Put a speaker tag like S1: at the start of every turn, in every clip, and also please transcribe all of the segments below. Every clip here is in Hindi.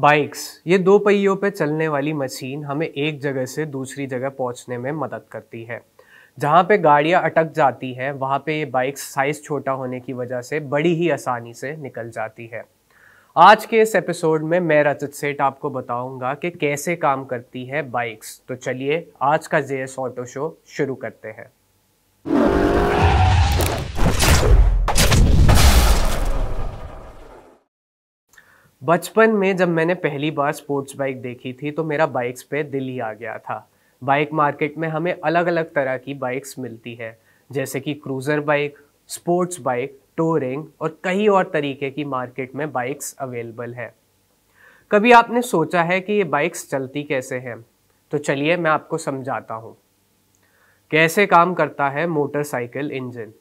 S1: बाइक्स ये दो पहियों पर चलने वाली मशीन हमें एक जगह से दूसरी जगह पहुंचने में मदद करती है जहाँ पे गाड़ियाँ अटक जाती है वहाँ पे ये बाइक्स साइज़ छोटा होने की वजह से बड़ी ही आसानी से निकल जाती है आज के इस एपिसोड में मैं रजत सेठ आपको बताऊंगा कि कैसे काम करती है बाइक्स तो चलिए आज का जे एस ऑटो शो शुरू करते हैं बचपन में जब मैंने पहली बार स्पोर्ट्स बाइक देखी थी तो मेरा बाइक्स पे दिल ही आ गया था बाइक मार्केट में हमें अलग अलग तरह की बाइक्स मिलती है जैसे कि cruiser bike sports bike touring और कई और तरीके की मार्केट में बाइक्स अवेलेबल है कभी आपने सोचा है कि ये बाइक्स चलती कैसे हैं तो चलिए मैं आपको समझाता हूँ कैसे काम करता है motorcycle engine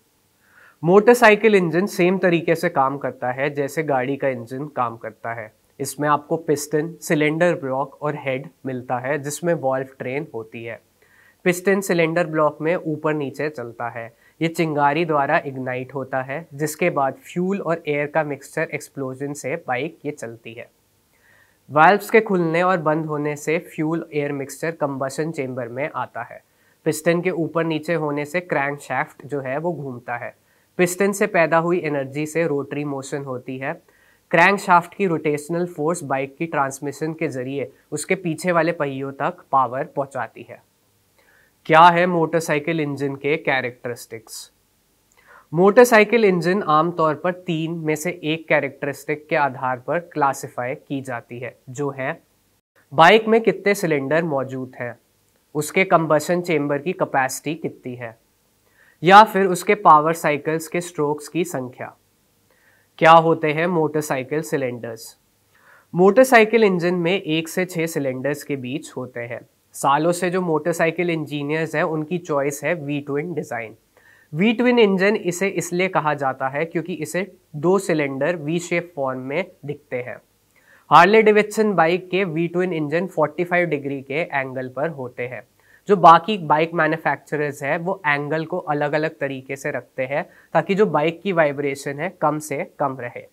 S1: motorcycle engine same तरीके से काम करता है जैसे गाड़ी का इंजन काम करता है इसमें आपको पिस्टन सिलेंडर ब्लॉक और हेड मिलता है जिसमें वॉल्व ट्रेन होती है पिस्टन सिलेंडर ब्लॉक में ऊपर नीचे चलता है ये चिंगारी द्वारा इग्नाइट होता है जिसके बाद फ्यूल और एयर का मिक्सचर एक्सप्लोजन से बाइक ये चलती है वाल्व्स के खुलने और बंद होने से fuel air mixture combustion chamber में आता है पिस्टन के ऊपर नीचे होने से क्रैंक शाफ्ट जो है वो घूमता है पिस्टन से पैदा हुई एनर्जी से रोटरी मोशन होती है क्रैंक शाफ्ट की रोटेशनल फोर्स बाइक की ट्रांसमिशन के जरिए उसके पीछे वाले पहियों तक पावर पहुंचाती है क्या है मोटरसाइकिल इंजन के कैरेक्टरिस्टिक्स मोटरसाइकिल इंजन आमतौर पर तीन में से एक कैरेक्टरिस्टिक के आधार पर क्लासिफाई की जाती है जो है बाइक में कितने सिलेंडर मौजूद हैं उसके कंबशन चेंबर की कैपेसिटी कितनी है या फिर उसके पावर साइकिल्स के स्ट्रोक्स की संख्या क्या होते हैं मोटरसाइकिल सिलेंडर्स मोटरसाइकिल इंजन में एक से छः सिलेंडर्स के बीच होते हैं सालों से जो मोटरसाइकिल इंजीनियर्स हैं उनकी चॉइस है V twin design V twin engine इसे इसलिए कहा जाता है क्योंकि इसे दो सिलेंडर वी शेप फॉर्म में दिखते हैं हार्ले डेविडसन बाइक के वी ट्विन इंजन 45 डिग्री के एंगल पर होते हैं जो बाकी बाइक मैन्युफैक्चरर्स है वो एंगल को अलग अलग तरीके से रखते हैं ताकि जो बाइक की वाइब्रेशन है कम से कम रहे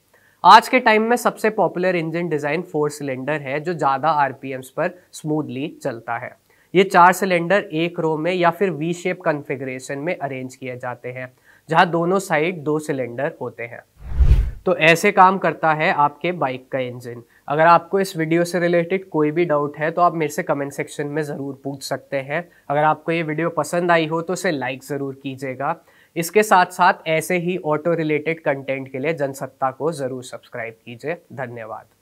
S1: आज के टाइम में सबसे popular engine design four cylinder है जो ज़्यादा आर पर स्मूथली चलता है ये चार सिलेंडर एक रो में या फिर वी शेप कन्फिग्रेशन में अरेंज किए जाते हैं जहाँ दोनों साइड दो सिलेंडर होते हैं तो ऐसे काम करता है आपके बाइक का इंजन अगर आपको इस वीडियो से रिलेटेड कोई भी डाउट है तो आप मेरे से कमेंट सेक्शन में ज़रूर पूछ सकते हैं अगर आपको ये वीडियो पसंद आई हो तो उसे लाइक ज़रूर कीजिएगा इसके साथ साथ ऐसे ही ऑटो रिलेटेड कंटेंट के लिए जनसत्ता को ज़रूर सब्सक्राइब कीजिए धन्यवाद